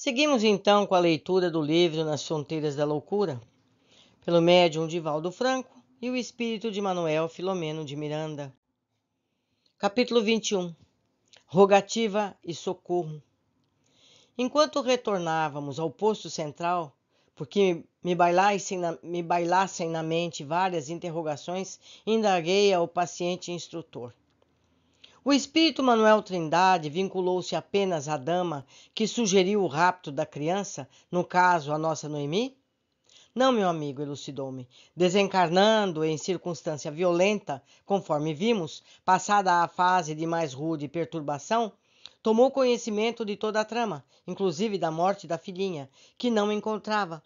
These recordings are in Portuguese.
Seguimos então com a leitura do livro Nas Fronteiras da Loucura, pelo médium Divaldo Franco e o espírito de Manuel Filomeno de Miranda. Capítulo 21 Rogativa e Socorro Enquanto retornávamos ao posto central, porque me bailassem na, me bailassem na mente várias interrogações, indaguei ao paciente instrutor. O espírito Manuel Trindade vinculou-se apenas à dama que sugeriu o rapto da criança, no caso a nossa Noemi? Não, meu amigo, elucidou-me. Desencarnando em circunstância violenta, conforme vimos, passada a fase de mais rude perturbação, tomou conhecimento de toda a trama, inclusive da morte da filhinha, que não encontrava,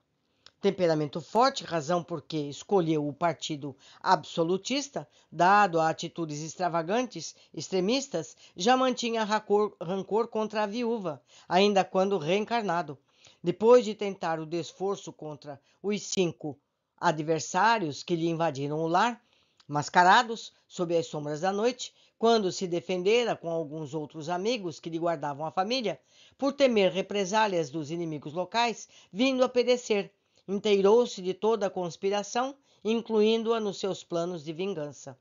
temperamento forte, razão porque escolheu o partido absolutista, dado a atitudes extravagantes, extremistas, já mantinha rancor, rancor contra a viúva, ainda quando reencarnado. Depois de tentar o desforço contra os cinco adversários que lhe invadiram o lar, mascarados sob as sombras da noite, quando se defendera com alguns outros amigos que lhe guardavam a família, por temer represálias dos inimigos locais, vindo a perecer Inteirou-se de toda a conspiração, incluindo-a nos seus planos de vingança.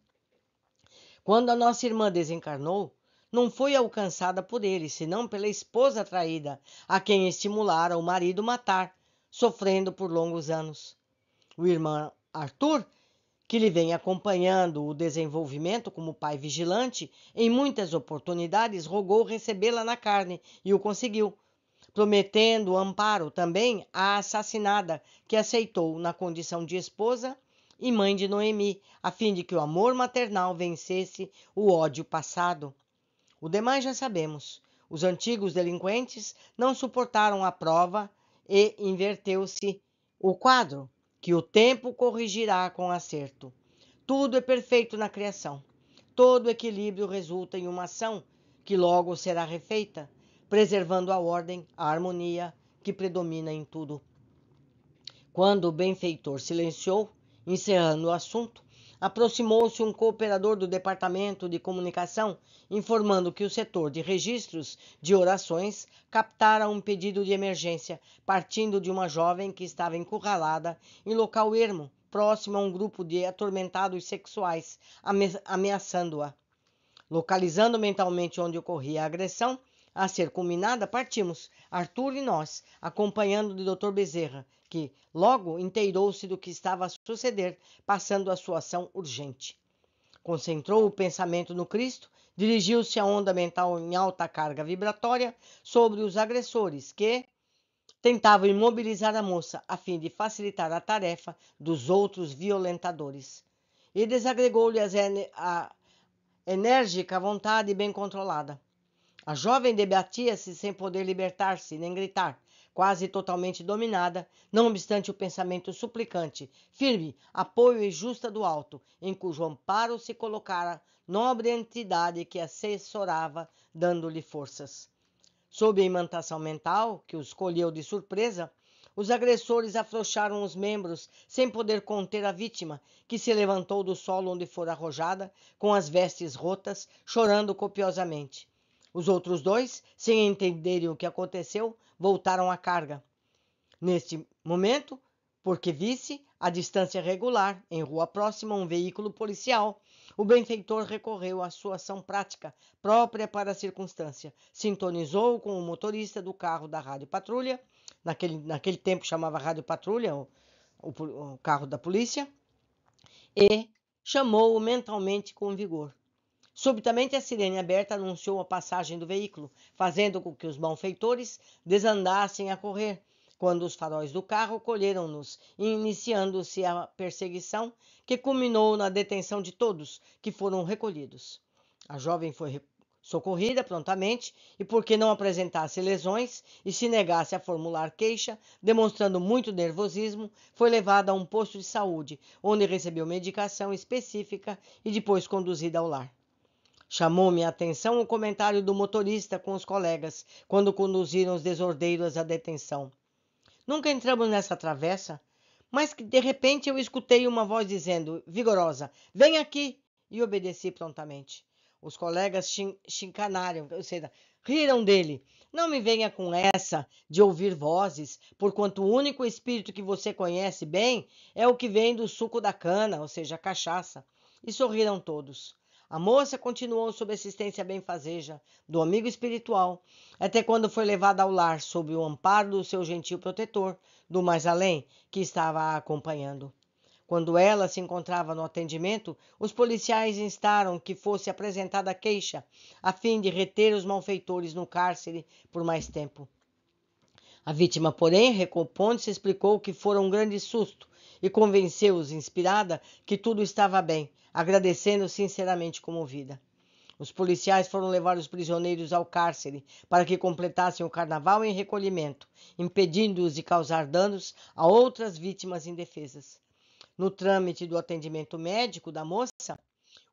Quando a nossa irmã desencarnou, não foi alcançada por ele, senão pela esposa traída, a quem estimulara o marido matar, sofrendo por longos anos. O irmão Arthur, que lhe vem acompanhando o desenvolvimento como pai vigilante, em muitas oportunidades rogou recebê-la na carne e o conseguiu, prometendo amparo também à assassinada, que aceitou na condição de esposa e mãe de Noemi, a fim de que o amor maternal vencesse o ódio passado. O demais já sabemos. Os antigos delinquentes não suportaram a prova e inverteu-se o quadro, que o tempo corrigirá com acerto. Tudo é perfeito na criação. Todo equilíbrio resulta em uma ação que logo será refeita preservando a ordem, a harmonia que predomina em tudo. Quando o benfeitor silenciou, encerrando o assunto, aproximou-se um cooperador do departamento de comunicação, informando que o setor de registros de orações captara um pedido de emergência partindo de uma jovem que estava encurralada em local ermo, próximo a um grupo de atormentados sexuais, ameaçando-a. Localizando mentalmente onde ocorria a agressão, a ser culminada, partimos, Arthur e nós, acompanhando de Dr. Bezerra, que logo inteirou-se do que estava a suceder, passando a sua ação urgente. Concentrou o pensamento no Cristo, dirigiu-se a onda mental em alta carga vibratória sobre os agressores que tentavam imobilizar a moça a fim de facilitar a tarefa dos outros violentadores. E desagregou-lhe a enérgica vontade bem controlada a jovem debatia-se sem poder libertar-se nem gritar, quase totalmente dominada, não obstante o pensamento suplicante, firme, apoio e justa do alto, em cujo amparo se colocara nobre entidade que assessorava, dando-lhe forças. Sob a imantação mental, que os colheu de surpresa, os agressores afrouxaram os membros sem poder conter a vítima, que se levantou do solo onde fora arrojada, com as vestes rotas, chorando copiosamente. Os outros dois, sem entenderem o que aconteceu, voltaram à carga. Neste momento, porque visse, a distância regular, em rua próxima, um veículo policial, o benfeitor recorreu à sua ação prática, própria para a circunstância. Sintonizou com o motorista do carro da Rádio Patrulha, naquele, naquele tempo chamava Rádio Patrulha, o, o, o carro da polícia, e chamou-o mentalmente com vigor. Subitamente a sirene aberta anunciou a passagem do veículo, fazendo com que os malfeitores desandassem a correr, quando os faróis do carro colheram-nos, iniciando-se a perseguição, que culminou na detenção de todos, que foram recolhidos. A jovem foi socorrida prontamente e porque não apresentasse lesões e se negasse a formular queixa, demonstrando muito nervosismo, foi levada a um posto de saúde, onde recebeu medicação específica e depois conduzida ao lar. Chamou minha atenção o comentário do motorista com os colegas quando conduziram os desordeiros à detenção. Nunca entramos nessa travessa, mas que de repente eu escutei uma voz dizendo, vigorosa: Vem aqui! e obedeci prontamente. Os colegas chincanaram, ou seja, riram dele. Não me venha com essa de ouvir vozes, porquanto o único espírito que você conhece bem é o que vem do suco da cana, ou seja, a cachaça. E sorriram todos. A moça continuou sob assistência benfazeja do amigo espiritual, até quando foi levada ao lar sob o amparo do seu gentil protetor, do mais além, que estava a acompanhando. Quando ela se encontrava no atendimento, os policiais instaram que fosse apresentada a queixa, a fim de reter os malfeitores no cárcere por mais tempo. A vítima, porém, recompondo-se, explicou que fora um grande susto e convenceu-os, inspirada, que tudo estava bem, agradecendo sinceramente comovida. Os policiais foram levar os prisioneiros ao cárcere para que completassem o carnaval em recolhimento, impedindo-os de causar danos a outras vítimas indefesas. No trâmite do atendimento médico da moça,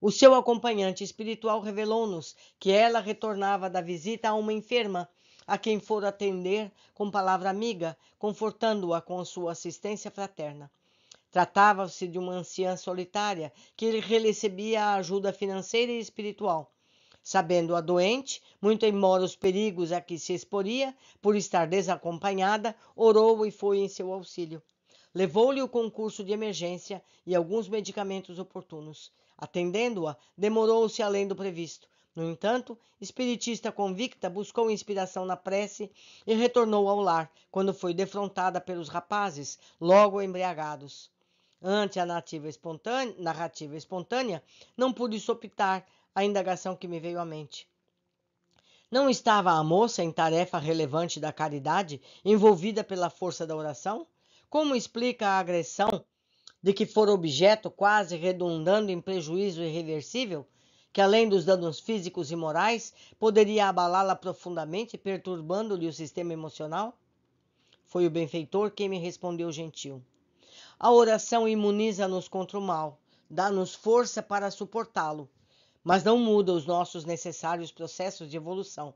o seu acompanhante espiritual revelou-nos que ela retornava da visita a uma enferma, a quem for atender com palavra amiga, confortando-a com sua assistência fraterna. Tratava-se de uma anciã solitária que recebia a ajuda financeira e espiritual. Sabendo a doente, muito embora os perigos a que se exporia, por estar desacompanhada, orou e foi em seu auxílio. Levou-lhe o concurso de emergência e alguns medicamentos oportunos. Atendendo-a, demorou-se além do previsto. No entanto, espiritista convicta buscou inspiração na prece e retornou ao lar, quando foi defrontada pelos rapazes, logo embriagados. Ante a narrativa espontânea, narrativa espontânea, não pude sopitar a indagação que me veio à mente. Não estava a moça em tarefa relevante da caridade, envolvida pela força da oração? Como explica a agressão de que for objeto, quase redundando em prejuízo irreversível, que além dos danos físicos e morais, poderia abalá-la profundamente, perturbando-lhe o sistema emocional? Foi o benfeitor quem me respondeu gentil. A oração imuniza-nos contra o mal, dá-nos força para suportá-lo, mas não muda os nossos necessários processos de evolução.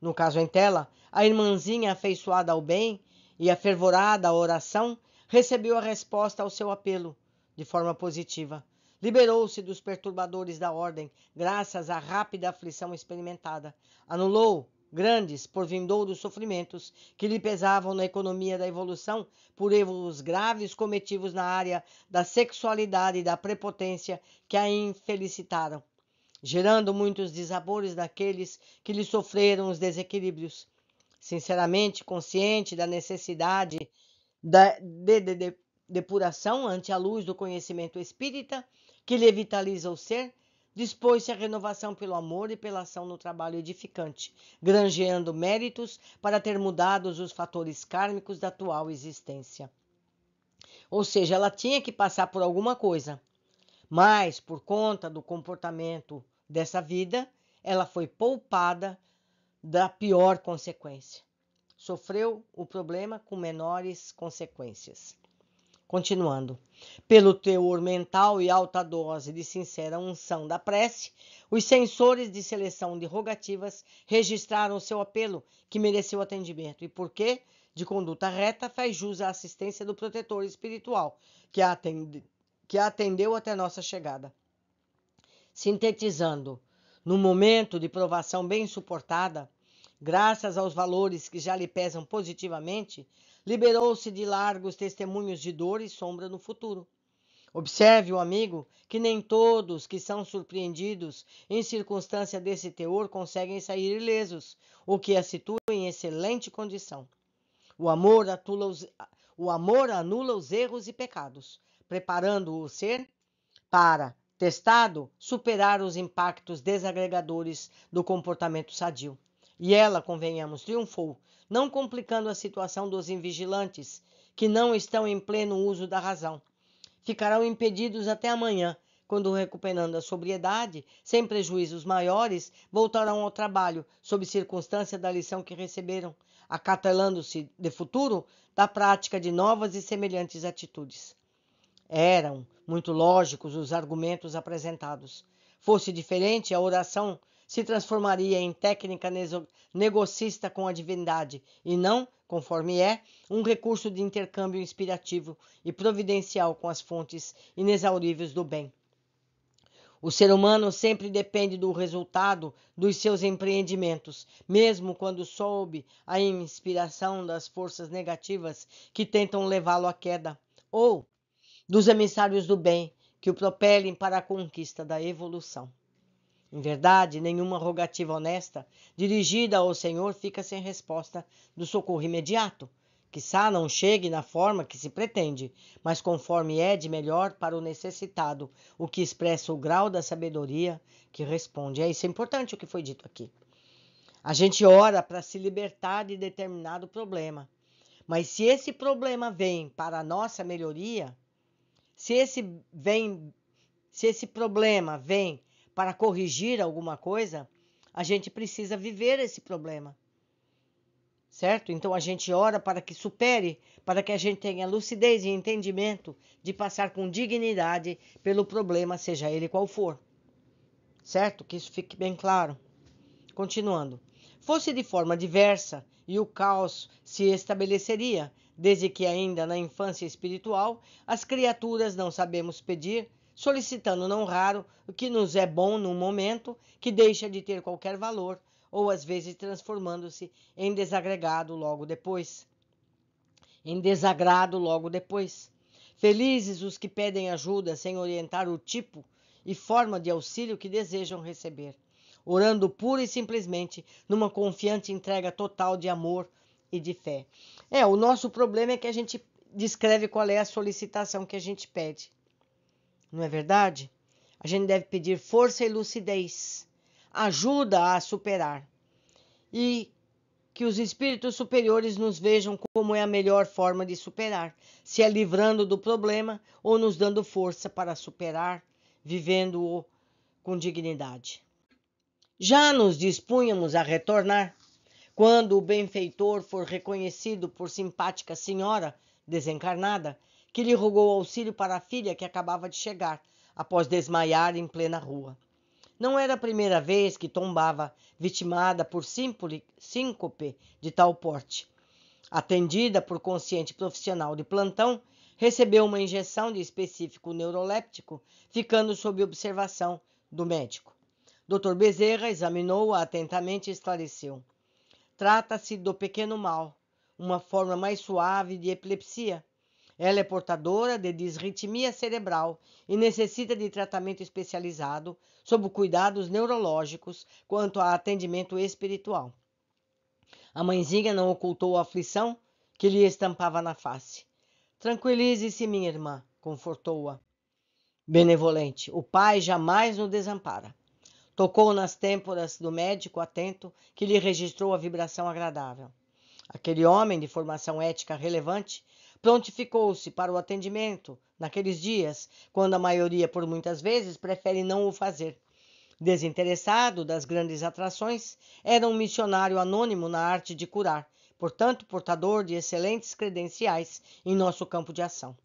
No caso em tela, a irmãzinha afeiçoada ao bem e afervorada à oração recebeu a resposta ao seu apelo de forma positiva. Liberou-se dos perturbadores da ordem, graças à rápida aflição experimentada. Anulou grandes por vindouros sofrimentos que lhe pesavam na economia da evolução por erros graves cometidos na área da sexualidade e da prepotência que a infelicitaram, gerando muitos desabores daqueles que lhe sofreram os desequilíbrios. Sinceramente consciente da necessidade da, de, de, de depuração ante a luz do conhecimento espírita que lhe vitaliza o ser, dispôs-se à renovação pelo amor e pela ação no trabalho edificante, granjeando méritos para ter mudado os fatores kármicos da atual existência. Ou seja, ela tinha que passar por alguma coisa, mas por conta do comportamento dessa vida, ela foi poupada da pior consequência. Sofreu o problema com menores consequências. Continuando. Pelo teor mental e alta dose de sincera unção da prece, os censores de seleção de rogativas registraram seu apelo, que mereceu atendimento, e porque, de conduta reta, faz jus à assistência do protetor espiritual, que a, atende, que a atendeu até nossa chegada. Sintetizando, no momento de provação bem suportada, graças aos valores que já lhe pesam positivamente, Liberou-se de largos testemunhos de dor e sombra no futuro. Observe o amigo que nem todos que são surpreendidos em circunstância desse teor conseguem sair ilesos, o que a situa em excelente condição. O amor, os, o amor anula os erros e pecados, preparando o ser para, testado, superar os impactos desagregadores do comportamento sadio. E ela, convenhamos, triunfou não complicando a situação dos invigilantes, que não estão em pleno uso da razão. Ficarão impedidos até amanhã, quando recuperando a sobriedade, sem prejuízos maiores, voltarão ao trabalho, sob circunstância da lição que receberam, acatelando se de futuro da prática de novas e semelhantes atitudes. Eram muito lógicos os argumentos apresentados. Fosse diferente a oração se transformaria em técnica negocista com a divindade e não, conforme é, um recurso de intercâmbio inspirativo e providencial com as fontes inexauríveis do bem. O ser humano sempre depende do resultado dos seus empreendimentos, mesmo quando soube a inspiração das forças negativas que tentam levá-lo à queda, ou dos emissários do bem que o propelem para a conquista da evolução. Em verdade, nenhuma rogativa honesta dirigida ao Senhor fica sem resposta do socorro imediato, quiçá não chegue na forma que se pretende, mas conforme é de melhor para o necessitado, o que expressa o grau da sabedoria que responde. É isso, é importante o que foi dito aqui. A gente ora para se libertar de determinado problema, mas se esse problema vem para a nossa melhoria, se esse, vem, se esse problema vem para corrigir alguma coisa, a gente precisa viver esse problema. Certo? Então a gente ora para que supere, para que a gente tenha lucidez e entendimento de passar com dignidade pelo problema, seja ele qual for. Certo? Que isso fique bem claro. Continuando. Fosse de forma diversa e o caos se estabeleceria, desde que ainda na infância espiritual as criaturas não sabemos pedir solicitando, não raro, o que nos é bom num momento que deixa de ter qualquer valor, ou às vezes transformando-se em desagregado logo depois. Em desagrado logo depois. Felizes os que pedem ajuda sem orientar o tipo e forma de auxílio que desejam receber, orando pura e simplesmente numa confiante entrega total de amor e de fé. É, o nosso problema é que a gente descreve qual é a solicitação que a gente pede não é verdade? A gente deve pedir força e lucidez, ajuda a superar e que os espíritos superiores nos vejam como é a melhor forma de superar, se é livrando do problema ou nos dando força para superar, vivendo-o com dignidade. Já nos dispunhamos a retornar quando o benfeitor for reconhecido por simpática senhora desencarnada, que lhe rogou auxílio para a filha que acabava de chegar, após desmaiar em plena rua. Não era a primeira vez que tombava, vitimada por síncope de tal porte. Atendida por consciente profissional de plantão, recebeu uma injeção de específico neuroléptico, ficando sob observação do médico. Dr. Bezerra examinou-a atentamente e esclareceu. Trata-se do pequeno mal, uma forma mais suave de epilepsia, ela é portadora de disritmia cerebral e necessita de tratamento especializado, sob cuidados neurológicos, quanto a atendimento espiritual. A mãezinha não ocultou a aflição que lhe estampava na face. Tranquilize-se, minha irmã, confortou-a. Benevolente, o pai jamais nos desampara. Tocou nas têmporas do médico atento, que lhe registrou a vibração agradável. Aquele homem de formação ética relevante Prontificou-se para o atendimento naqueles dias, quando a maioria, por muitas vezes, prefere não o fazer. Desinteressado das grandes atrações, era um missionário anônimo na arte de curar, portanto, portador de excelentes credenciais em nosso campo de ação.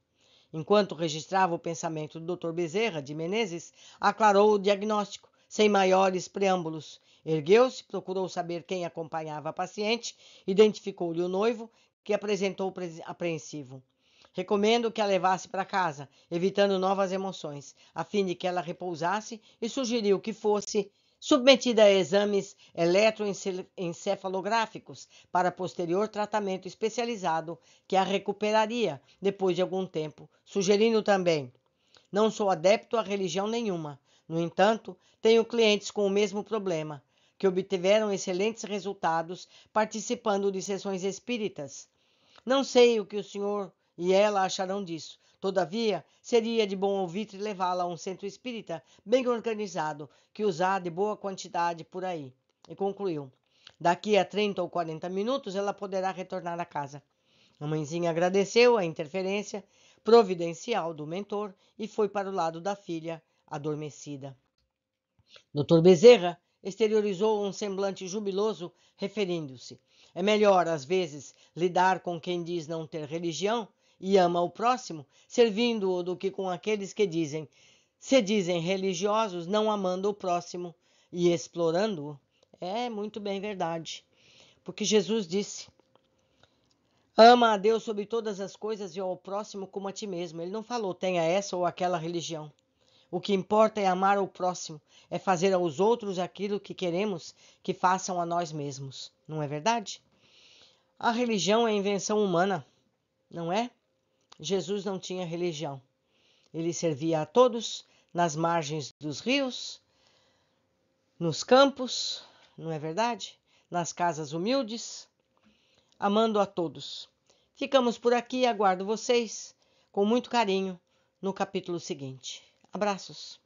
Enquanto registrava o pensamento do Dr. Bezerra de Menezes, aclarou o diagnóstico, sem maiores preâmbulos. Ergueu-se, procurou saber quem acompanhava a paciente, identificou-lhe o noivo, que apresentou apreensivo. Recomendo que a levasse para casa, evitando novas emoções, a fim de que ela repousasse e sugeriu que fosse submetida a exames eletroencefalográficos para posterior tratamento especializado que a recuperaria depois de algum tempo, sugerindo também: Não sou adepto a religião nenhuma. No entanto, tenho clientes com o mesmo problema, que obtiveram excelentes resultados participando de sessões espíritas não sei o que o senhor e ela acharão disso. Todavia, seria de bom ouvir levá-la a um centro espírita bem organizado, que usar de boa quantidade por aí. E concluiu. Daqui a 30 ou 40 minutos ela poderá retornar à casa. A mãezinha agradeceu a interferência providencial do mentor e foi para o lado da filha, adormecida. Dr. Bezerra exteriorizou um semblante jubiloso, referindo-se: é melhor, às vezes, lidar com quem diz não ter religião e ama o próximo, servindo-o do que com aqueles que dizem se dizem religiosos não amando o próximo e explorando-o. É muito bem verdade, porque Jesus disse: Ama a Deus sobre todas as coisas e ao próximo como a ti mesmo. Ele não falou tenha essa ou aquela religião. O que importa é amar o próximo, é fazer aos outros aquilo que queremos que façam a nós mesmos, não é verdade? A religião é invenção humana, não é? Jesus não tinha religião. Ele servia a todos nas margens dos rios, nos campos, não é verdade? Nas casas humildes, amando a todos. Ficamos por aqui, e aguardo vocês com muito carinho no capítulo seguinte. Abraços!